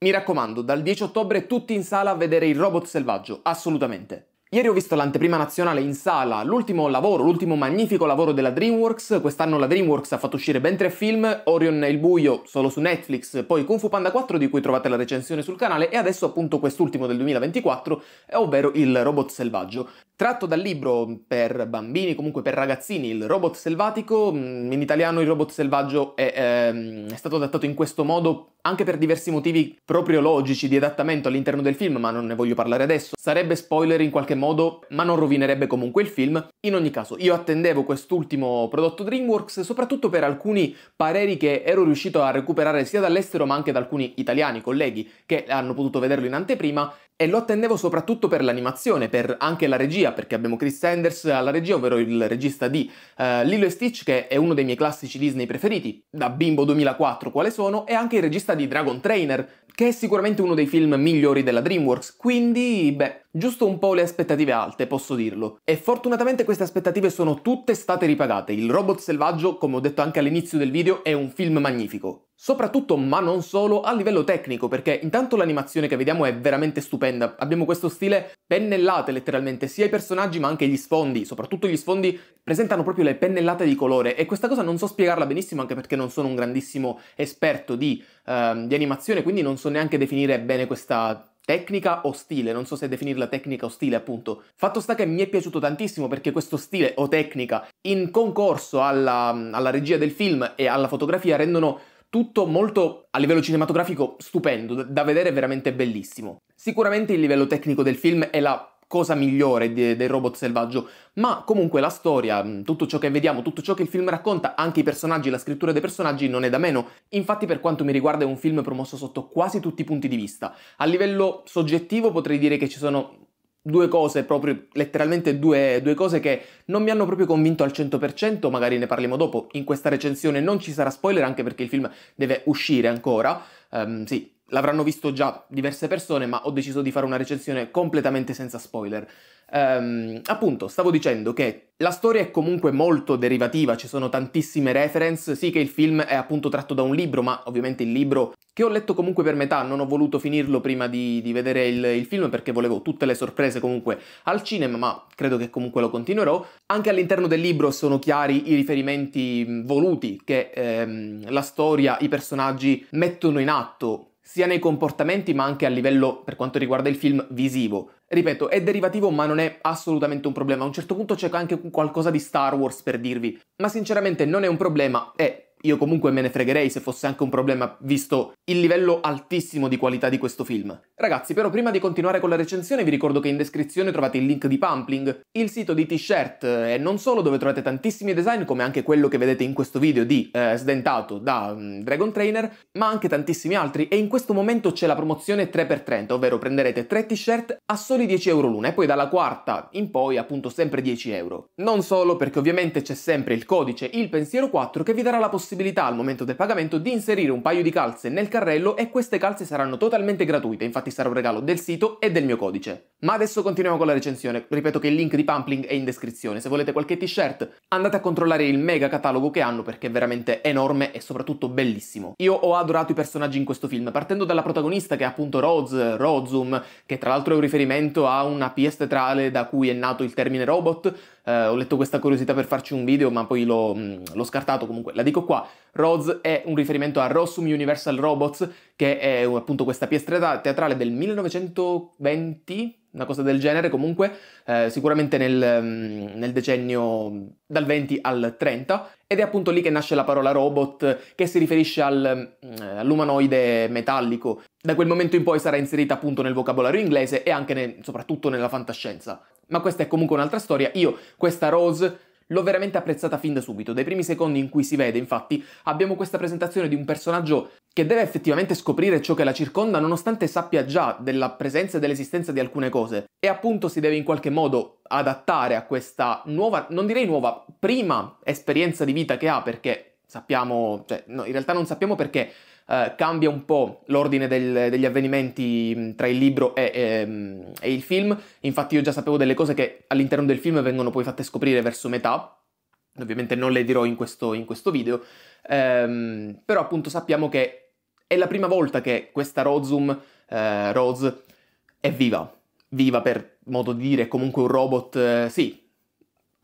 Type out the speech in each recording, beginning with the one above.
Mi raccomando, dal 10 ottobre tutti in sala a vedere il robot selvaggio, assolutamente. Ieri ho visto l'anteprima nazionale in sala, l'ultimo lavoro, l'ultimo magnifico lavoro della DreamWorks, quest'anno la DreamWorks ha fatto uscire ben tre film, Orion e il buio solo su Netflix, poi Kung Fu Panda 4 di cui trovate la recensione sul canale e adesso appunto quest'ultimo del 2024, ovvero Il Robot Selvaggio. Tratto dal libro per bambini, comunque per ragazzini, Il Robot Selvatico, mm, in italiano Il Robot Selvaggio è, ehm, è stato adattato in questo modo anche per diversi motivi proprio logici di adattamento all'interno del film, ma non ne voglio parlare adesso, sarebbe spoiler in qualche modo modo, ma non rovinerebbe comunque il film. In ogni caso, io attendevo quest'ultimo prodotto DreamWorks soprattutto per alcuni pareri che ero riuscito a recuperare sia dall'estero ma anche da alcuni italiani colleghi che hanno potuto vederlo in anteprima e lo attendevo soprattutto per l'animazione, per anche la regia, perché abbiamo Chris Sanders alla regia, ovvero il regista di uh, Lilo e Stitch, che è uno dei miei classici Disney preferiti, da Bimbo 2004 quale sono, e anche il regista di Dragon Trainer, che è sicuramente uno dei film migliori della DreamWorks, quindi, beh, giusto un po' le aspettative alte, posso dirlo. E fortunatamente queste aspettative sono tutte state ripagate. Il Robot Selvaggio, come ho detto anche all'inizio del video, è un film magnifico. Soprattutto, ma non solo, a livello tecnico, perché intanto l'animazione che vediamo è veramente stupenda. Abbiamo questo stile pennellate letteralmente, sia i personaggi ma anche gli sfondi. Soprattutto gli sfondi presentano proprio le pennellate di colore e questa cosa non so spiegarla benissimo anche perché non sono un grandissimo esperto di, uh, di animazione, quindi non so neanche definire bene questa tecnica o stile, non so se definirla tecnica o stile appunto. Fatto sta che mi è piaciuto tantissimo perché questo stile o tecnica in concorso alla, alla regia del film e alla fotografia rendono tutto molto a livello cinematografico stupendo, da vedere veramente bellissimo. Sicuramente il livello tecnico del film è la cosa migliore di, del robot selvaggio, ma comunque la storia, tutto ciò che vediamo, tutto ciò che il film racconta, anche i personaggi, la scrittura dei personaggi non è da meno. Infatti per quanto mi riguarda è un film promosso sotto quasi tutti i punti di vista. A livello soggettivo potrei dire che ci sono due cose, proprio letteralmente due, due, cose che non mi hanno proprio convinto al 100%, magari ne parliamo dopo, in questa recensione non ci sarà spoiler anche perché il film deve uscire ancora, um, sì, l'avranno visto già diverse persone, ma ho deciso di fare una recensione completamente senza spoiler. Um, appunto, stavo dicendo che la storia è comunque molto derivativa, ci sono tantissime reference, sì che il film è appunto tratto da un libro, ma ovviamente il libro che ho letto comunque per metà, non ho voluto finirlo prima di, di vedere il, il, film perché volevo tutte le sorprese comunque al cinema, ma credo che comunque lo continuerò. Anche all'interno del libro sono chiari i riferimenti voluti che ehm, la storia, i personaggi mettono in atto sia nei comportamenti ma anche a livello, per quanto riguarda il film, visivo. Ripeto, è derivativo ma non è assolutamente un problema, a un certo punto c'è anche qualcosa di Star Wars per dirvi, ma sinceramente non è un problema è io comunque me ne fregherei se fosse anche un problema, visto il livello altissimo di qualità di questo film. Ragazzi, però prima di continuare con la recensione vi ricordo che in descrizione trovate il link di Pumpling, il sito di t-shirt eh, e non solo dove trovate tantissimi design come anche quello che vedete in questo video di eh, Sdentato da um, Dragon Trainer, ma anche tantissimi altri e in questo momento c'è la promozione 3x30, ovvero prenderete 3 t-shirt a soli 10 euro l'una e poi dalla quarta in poi appunto sempre 10 euro. Non solo perché ovviamente c'è sempre il codice il pensiero 4 che vi darà la possibilità possibilità al momento del pagamento di inserire un paio di calze nel carrello e queste calze saranno totalmente gratuite, infatti sarà un regalo del sito e del mio codice. Ma adesso continuiamo con la recensione, ripeto che il link di Pumpling è in descrizione, se volete qualche t-shirt andate a controllare il mega catalogo che hanno perché è veramente enorme e soprattutto bellissimo. Io ho adorato i personaggi in questo film, partendo dalla protagonista che è appunto Rose, Rozum, che tra l'altro è un riferimento a una pièce teatrale da cui è nato il termine robot, eh, ho letto questa curiosità per farci un video, ma poi l'ho, mh, mm, l'ho scartato comunque. La dico qua, Roz è un riferimento a Rossum Universal Robots, che è appunto questa piastra teatrale del 1920, una cosa del genere comunque, eh, sicuramente nel, mm, nel, decennio dal 20 al 30, ed è appunto lì che nasce la parola robot che si riferisce al, mm, all'umanoide metallico da quel momento in poi sarà inserita appunto nel vocabolario inglese e anche nel, soprattutto nella fantascienza. Ma questa è comunque un'altra storia. Io questa Rose l'ho veramente apprezzata fin da subito. Dai primi secondi in cui si vede, infatti, abbiamo questa presentazione di un personaggio che deve effettivamente scoprire ciò che la circonda nonostante sappia già della presenza e dell'esistenza di alcune cose. E appunto si deve in qualche modo adattare a questa nuova, non direi nuova, prima esperienza di vita che ha perché sappiamo, cioè no, in realtà non sappiamo perché eh, cambia un po' l'ordine del, degli avvenimenti tra il libro e, e, ehm, e il film, infatti io già sapevo delle cose che all'interno del film vengono poi fatte scoprire verso metà, ovviamente non le dirò in questo, in questo video, ehm, però appunto sappiamo che è la prima volta che questa Rozum, eh, Rose, è viva, viva per modo di dire, comunque un robot, eh, sì,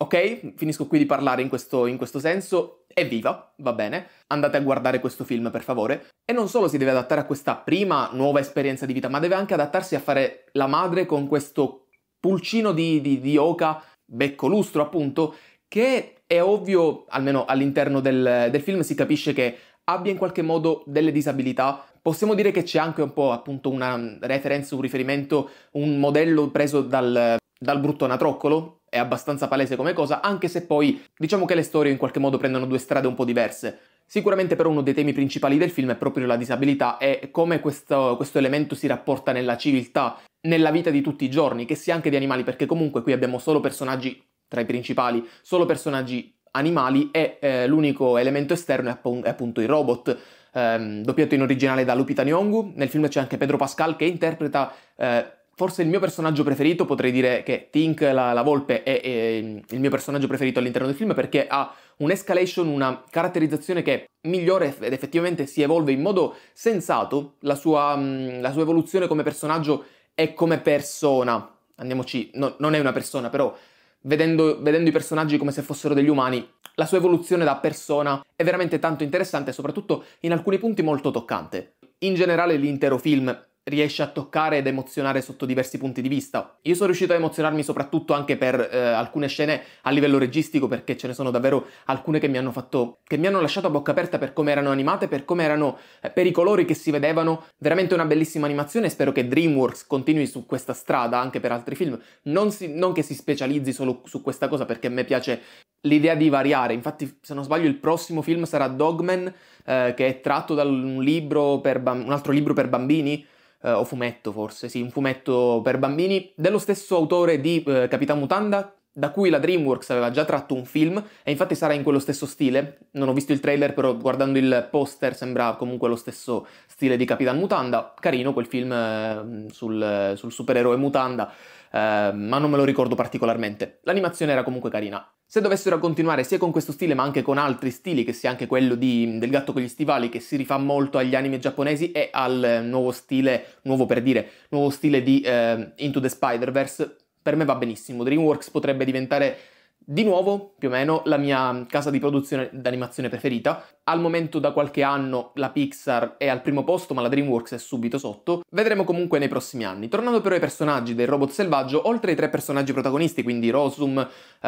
Ok? Finisco qui di parlare in questo, in questo senso. Evviva, va bene. Andate a guardare questo film per favore. E non solo si deve adattare a questa prima nuova esperienza di vita, ma deve anche adattarsi a fare la madre con questo pulcino di, di, di oca, becco lustro appunto, che è ovvio, almeno all'interno del, del film si capisce che abbia in qualche modo delle disabilità. Possiamo dire che c'è anche un po' appunto una referenza, un riferimento, un modello preso dal, dal brutto anatroccolo, è abbastanza palese come cosa, anche se poi diciamo che le storie in qualche modo prendono due strade un po' diverse. Sicuramente però uno dei temi principali del film è proprio la disabilità e come questo, questo elemento si rapporta nella civiltà, nella vita di tutti i giorni, che sia anche di animali, perché comunque qui abbiamo solo personaggi tra i principali, solo personaggi animali e eh, l'unico elemento esterno è, app- è appunto i robot. Ehm, doppiato in originale da Lupita Nyong'u, nel film c'è anche Pedro Pascal che interpreta eh, Forse il mio personaggio preferito, potrei dire che Tink, la, la volpe, è, è, mm, il mio personaggio preferito all'interno del film perché ha un'escalation, una caratterizzazione che migliora ed effettivamente si evolve in modo sensato, la sua, mm, la sua evoluzione come personaggio e come persona. Andiamoci, no, non è una persona, però vedendo, vedendo i personaggi come se fossero degli umani, la sua evoluzione da persona è veramente tanto interessante e soprattutto in alcuni punti molto toccante. In generale l'intero film riesce a toccare ed emozionare sotto diversi punti di vista. Io sono riuscito a emozionarmi soprattutto anche per eh, alcune scene a livello registico perché ce ne sono davvero alcune che mi hanno fatto che mi hanno lasciato a bocca aperta per come erano animate, per come erano eh, per i colori che si vedevano, veramente una bellissima animazione spero che Dreamworks continui su questa strada anche per altri film. Non, si, non che si specializzi solo su questa cosa perché a me piace l'idea di variare. Infatti, se non sbaglio, il prossimo film sarà Dogman, eh, che è tratto da un libro per un altro libro per bambini eh, o fumetto forse, sì, un fumetto per bambini, dello stesso autore di eh, Capitan Mutanda, da cui la DreamWorks aveva già tratto un film, e infatti sarà in quello stesso stile. Non ho visto il trailer, però guardando il poster sembra comunque lo stesso stile di Capitan Mutanda. Carino quel film eh, sul, sul supereroe Mutanda. Ehm, ma non me lo ricordo particolarmente. L'animazione era comunque carina. Se dovessero continuare sia con questo stile ma anche con altri stili, che sia anche quello di, del gatto con gli stivali, che si rifà molto agli anime giapponesi e al nuovo stile, nuovo per dire, nuovo stile di eh, Into the Spider-Verse, per me va benissimo. DreamWorks potrebbe diventare di nuovo, più o meno, la mia casa di produzione d'animazione preferita. Al momento da qualche anno la Pixar è al primo posto, ma la DreamWorks è subito sotto. Vedremo comunque nei prossimi anni. Tornando però ai personaggi del robot selvaggio, oltre ai tre personaggi protagonisti, quindi Rosum, um,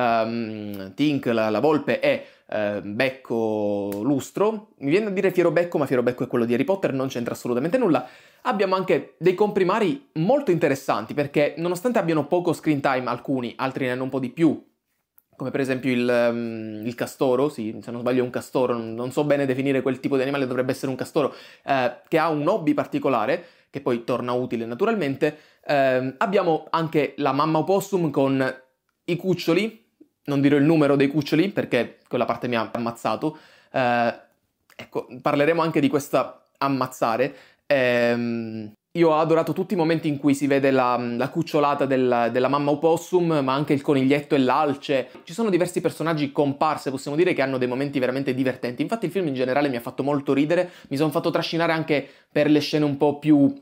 ehm, Tink, la, la volpe e Uh, becco lustro, mi viene a dire fiero becco, ma fiero becco è quello di Harry Potter, non c'entra assolutamente nulla. Abbiamo anche dei comprimari molto interessanti perché nonostante abbiano poco screen time alcuni, altri ne hanno un po' di più, come per esempio il, um, il, castoro, sì, se non sbaglio è un castoro, non, non, so bene definire quel tipo di animale, dovrebbe essere un castoro, eh, che ha un hobby particolare, che poi torna utile naturalmente. Eh, abbiamo anche la mamma opossum con i cuccioli, non dirò il numero dei cuccioli perché quella parte mi ha ammazzato. Eh, ecco, parleremo anche di questa ammazzare. Ehm, io ho adorato tutti i momenti in cui si vede la, la cucciolata del, della mamma opossum, ma anche il coniglietto e l'alce. Ci sono diversi personaggi comparse, possiamo dire, che hanno dei momenti veramente divertenti. Infatti il film in generale mi ha fatto molto ridere, mi sono fatto trascinare anche per le scene un po' più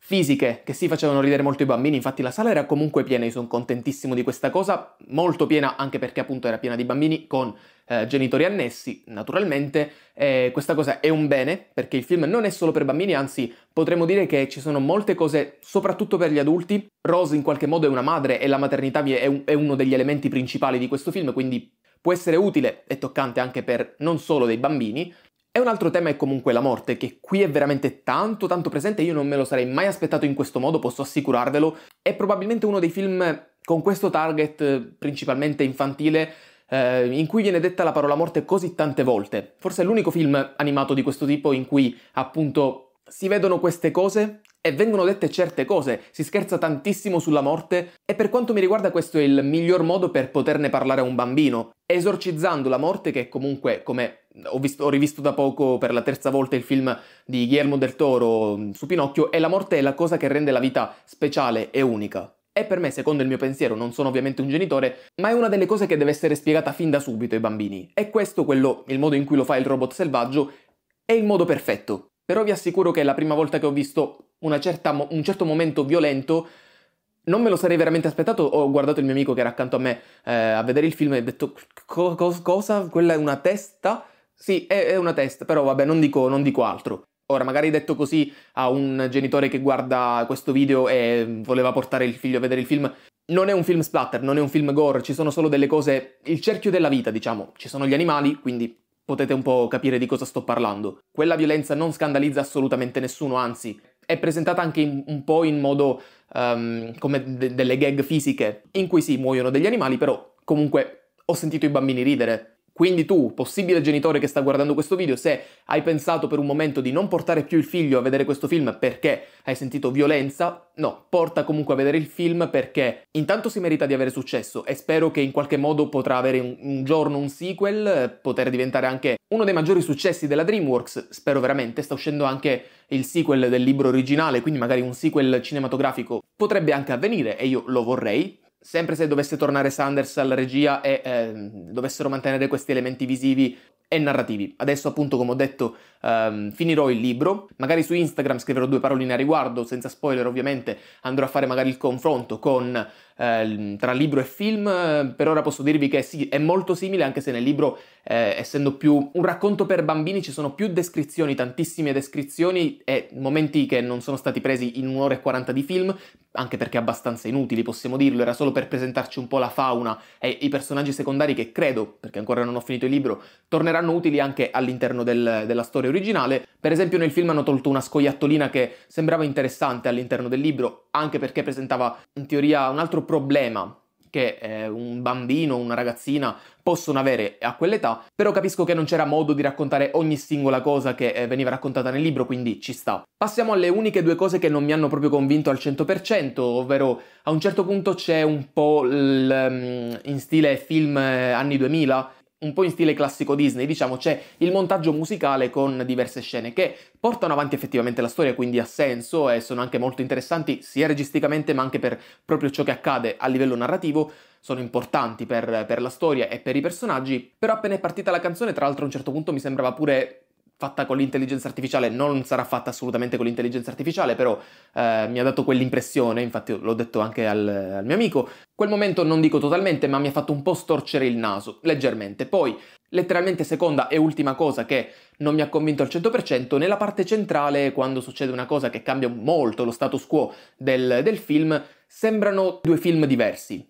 fisiche che sì facevano ridere molto i bambini, infatti la sala era comunque piena, io sono contentissimo di questa cosa, molto piena anche perché appunto era piena di bambini con eh, genitori annessi, naturalmente, eh, questa cosa è un bene perché il film non è solo per bambini, anzi potremmo dire che ci sono molte cose soprattutto per gli adulti, Rose in qualche modo è una madre e la maternità è, un, è uno degli elementi principali di questo film, quindi può essere utile e toccante anche per non solo dei bambini, e un altro tema è comunque la morte, che qui è veramente tanto tanto presente, io non me lo sarei mai aspettato in questo modo, posso assicurarvelo. È probabilmente uno dei film con questo target principalmente infantile eh, in cui viene detta la parola morte così tante volte. Forse è l'unico film animato di questo tipo in cui appunto si vedono queste cose e vengono dette certe cose, si scherza tantissimo sulla morte e per quanto mi riguarda questo è il miglior modo per poterne parlare a un bambino, esorcizzando la morte che comunque, come ho, visto, ho rivisto da poco per la terza volta il film di Guillermo del Toro mm, su Pinocchio, e la morte è la cosa che rende la vita speciale e unica. E per me, secondo il mio pensiero, non sono ovviamente un genitore, ma è una delle cose che deve essere spiegata fin da subito ai bambini. E questo, quello, il modo in cui lo fa il robot selvaggio, è il modo perfetto però vi assicuro che la prima volta che ho visto certa, un certo momento violento non me lo sarei veramente aspettato. Ho guardato il mio amico che era accanto a me eh, a vedere il film e ho detto: Cosa? Quella è una testa? Sì, è, è una testa, però vabbè, non dico, non dico, altro. Ora, magari detto così a un genitore che guarda questo video e voleva portare il figlio a vedere il film. Non è un film splatter, non è un film gore, ci sono solo delle cose. Il cerchio della vita, diciamo. Ci sono gli animali, quindi potete un po' capire di cosa sto parlando. Quella violenza non scandalizza assolutamente nessuno, anzi è presentata anche in, un po' in modo um, come de- delle gag fisiche, in cui sì, muoiono degli animali, però comunque ho sentito i bambini ridere. Quindi tu, possibile genitore che sta guardando questo video, se hai pensato per un momento di non portare più il figlio a vedere questo film perché hai sentito violenza, no, porta comunque a vedere il film perché intanto si merita di avere successo e spero che in qualche modo potrà avere un, un giorno un sequel, poter diventare anche uno dei maggiori successi della DreamWorks, spero veramente, sta uscendo anche il sequel del libro originale, quindi magari un sequel cinematografico potrebbe anche avvenire e io lo vorrei, sempre se dovesse tornare Sanders alla regia e eh, dovessero mantenere questi elementi visivi e narrativi. Adesso appunto come ho detto ehm, finirò il libro, magari su Instagram scriverò due paroline a riguardo, senza spoiler ovviamente andrò a fare magari il confronto con, eh, tra libro e film, per ora posso dirvi che sì, è molto simile anche se nel libro eh, essendo più un racconto per bambini ci sono più descrizioni, tantissime descrizioni e momenti che non sono stati presi in un'ora e 40 di film, anche perché abbastanza inutili possiamo dirlo, era solo per presentarci un po' la fauna e i personaggi secondari che credo, perché ancora non ho finito il libro, tornerà saranno utili anche all'interno del, della storia originale. Per esempio nel film hanno tolto una scoiattolina che sembrava interessante all'interno del libro, anche perché presentava in teoria un altro problema che eh, un bambino, una ragazzina possono avere a quell'età, però capisco che non c'era modo di raccontare ogni singola cosa che eh, veniva raccontata nel libro, quindi ci sta. Passiamo alle uniche due cose che non mi hanno proprio convinto al 100%, ovvero a un certo punto c'è un po' l, mm, in stile film eh, anni 2000, un po' in stile classico Disney, diciamo, c'è il montaggio musicale con diverse scene che portano avanti effettivamente la storia, quindi ha senso e sono anche molto interessanti sia registicamente ma anche per proprio ciò che accade a livello narrativo, sono importanti per, per la storia e per i personaggi, però appena è partita la canzone, tra l'altro a un certo punto mi sembrava pure fatta con l'intelligenza artificiale, non sarà fatta assolutamente con l'intelligenza artificiale, però eh, mi ha dato quell'impressione, infatti l'ho detto anche al, al, mio amico. Quel momento non dico totalmente, ma mi ha fatto un po' storcere il naso, leggermente. Poi, letteralmente seconda e ultima cosa che non mi ha convinto al 100%, nella parte centrale, quando succede una cosa che cambia molto lo status quo del, del film, sembrano due film diversi.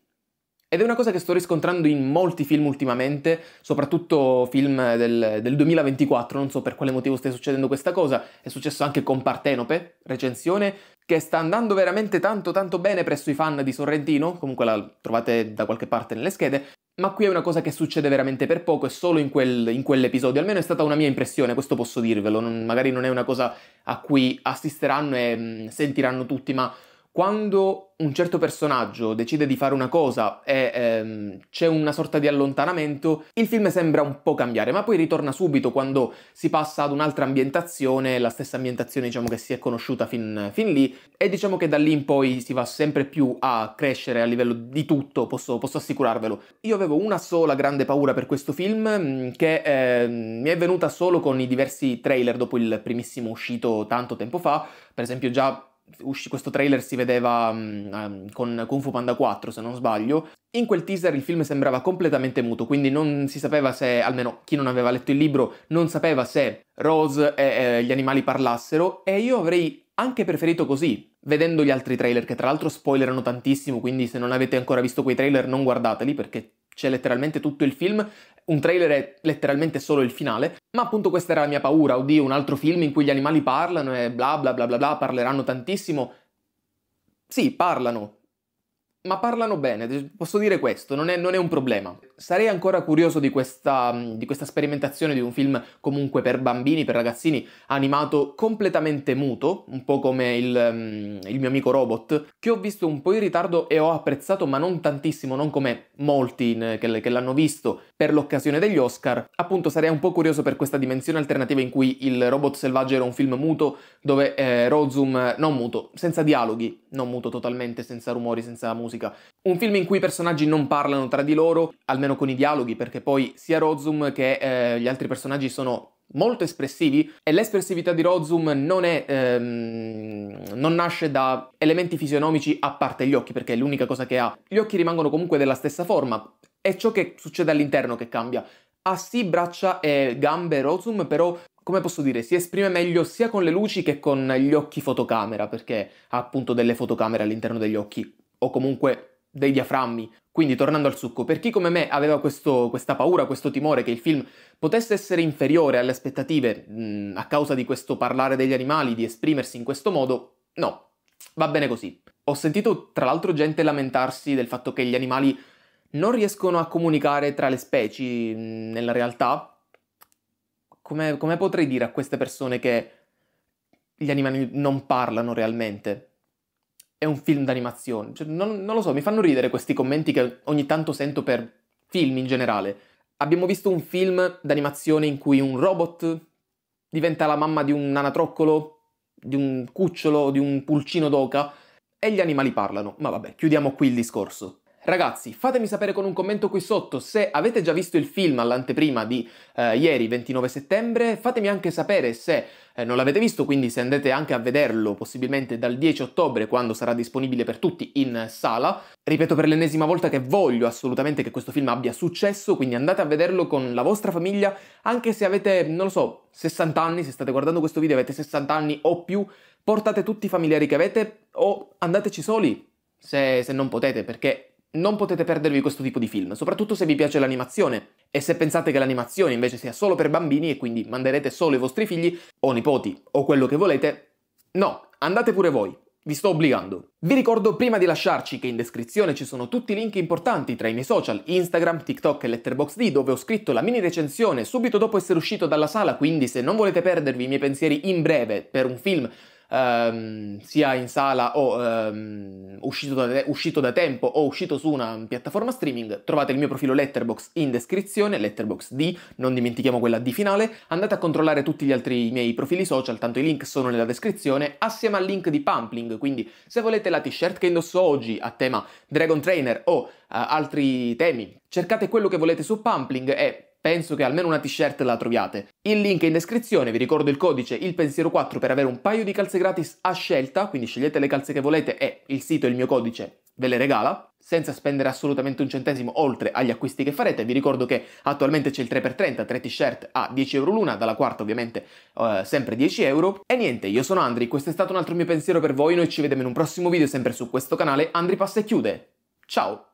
Ed è una cosa che sto riscontrando in molti film ultimamente, soprattutto film del, del, 2024, non so per quale motivo stia succedendo questa cosa, è successo anche con Partenope, recensione, che sta andando veramente tanto tanto bene presso i fan di Sorrentino, comunque la trovate da qualche parte nelle schede, ma qui è una cosa che succede veramente per poco e solo in, quel, in quell'episodio, almeno è stata una mia impressione, questo posso dirvelo, non, magari non è una cosa a cui assisteranno e mh, mm, sentiranno tutti, ma quando un certo personaggio decide di fare una cosa e ehm, c'è una sorta di allontanamento, il film sembra un po' cambiare, ma poi ritorna subito quando si passa ad un'altra ambientazione, la stessa ambientazione diciamo che si è conosciuta fin, fin, lì, e diciamo che da lì in poi si va sempre più a crescere a livello di tutto, posso, posso assicurarvelo. Io avevo una sola grande paura per questo film mm, che eh, mi è venuta solo con i diversi trailer dopo il primissimo uscito tanto tempo fa, per esempio già usci, questo trailer si vedeva um, con Kung Fu Panda 4 se non sbaglio, in quel teaser il film sembrava completamente muto, quindi non si sapeva se, almeno chi non aveva letto il libro, non sapeva se Rose e eh, gli animali parlassero e io avrei anche preferito così, vedendo gli altri trailer che tra l'altro spoilerano tantissimo, quindi se non avete ancora visto quei trailer non guardateli perché c'è letteralmente tutto il film, un trailer è letteralmente solo il finale, ma appunto questa era la mia paura, oddio, un altro film in cui gli animali parlano e bla bla bla bla bla, parleranno tantissimo. Sì, parlano, ma parlano bene, posso dire questo, non è, non è un problema. Sarei ancora curioso di questa, di questa, sperimentazione di un film comunque per bambini, per ragazzini, animato completamente muto, un po' come il, mm, il mio amico Robot, che ho visto un po' in ritardo e ho apprezzato, ma non tantissimo, non come molti che, che l'hanno visto per l'occasione degli Oscar. Appunto sarei un po' curioso per questa dimensione alternativa in cui il Robot Selvaggio era un film muto, dove eh, Rozum, non muto, senza dialoghi, non muto totalmente, senza rumori, senza musica musica. Un film in cui i personaggi non parlano tra di loro, almeno con i dialoghi, perché poi sia Rozum che eh, gli altri personaggi sono molto espressivi e l'espressività di Rozum non, è, ehm, non nasce da elementi fisionomici a parte gli occhi, perché è l'unica cosa che ha. Gli occhi rimangono comunque della stessa forma, è ciò che succede all'interno che cambia. Ha sì braccia e gambe Rozum, però come posso dire, si esprime meglio sia con le luci che con gli occhi fotocamera, perché ha appunto delle fotocamere all'interno degli occhi o comunque dei diaframmi. Quindi tornando al succo, per chi come me aveva questo, questa paura, questo timore che il film potesse essere inferiore alle aspettative mh, mm, a causa di questo parlare degli animali, di esprimersi in questo modo, no, va bene così. Ho sentito tra l'altro gente lamentarsi del fatto che gli animali non riescono a comunicare tra le specie mh, mm, nella realtà. Come, come potrei dire a queste persone che gli animali non parlano realmente? è un film d'animazione. Cioè, non, non lo so, mi fanno ridere questi commenti che ogni tanto sento per film in generale. Abbiamo visto un film d'animazione in cui un robot diventa la mamma di un nanatroccolo, di un cucciolo, di un pulcino d'oca e gli animali parlano. Ma vabbè, chiudiamo qui il discorso. Ragazzi, fatemi sapere con un commento qui sotto se avete già visto il film all'anteprima di eh, ieri, 29 settembre. Fatemi anche sapere se eh, non l'avete visto, quindi se andate anche a vederlo possibilmente dal 10 ottobre, quando sarà disponibile per tutti in sala. Ripeto per l'ennesima volta che voglio assolutamente che questo film abbia successo, quindi andate a vederlo con la vostra famiglia, anche se avete, non lo so, 60 anni, se state guardando questo video avete 60 anni o più, portate tutti i familiari che avete o andateci soli. se, se non potete, perché non potete perdervi questo tipo di film, soprattutto se vi piace l'animazione e se pensate che l'animazione invece sia solo per bambini e quindi manderete solo i vostri figli o nipoti o quello che volete. No, andate pure voi, vi sto obbligando. Vi ricordo prima di lasciarci che in descrizione ci sono tutti i link importanti tra i miei social, Instagram, TikTok e Letterboxd, dove ho scritto la mini recensione subito dopo essere uscito dalla sala, quindi se non volete perdervi i miei pensieri in breve per un film ehm, sia in sala o ehm, uscito, da, uscito, da, tempo o uscito su una piattaforma streaming, trovate il mio profilo Letterbox in descrizione, Letterbox D, non dimentichiamo quella D finale, andate a controllare tutti gli altri miei profili social, tanto i link sono nella descrizione, assieme al link di Pumpling, quindi se volete la t-shirt che indosso oggi a tema Dragon Trainer o eh, altri temi, cercate quello che volete su Pumpling e penso che almeno una t-shirt la troviate. Il link è in descrizione, vi ricordo il codice il pensiero 4 per avere un paio di calze gratis a scelta, quindi scegliete le calze che volete e il sito e il mio codice ve le regala, senza spendere assolutamente un centesimo oltre agli acquisti che farete. Vi ricordo che attualmente c'è il 3x30, 3 t-shirt a 10 euro l'una, dalla quarta ovviamente eh, sempre 10 euro. E niente, io sono Andri, questo è stato un altro mio pensiero per voi, noi ci vediamo in un prossimo video sempre su questo canale, Andri passa e chiude. Ciao!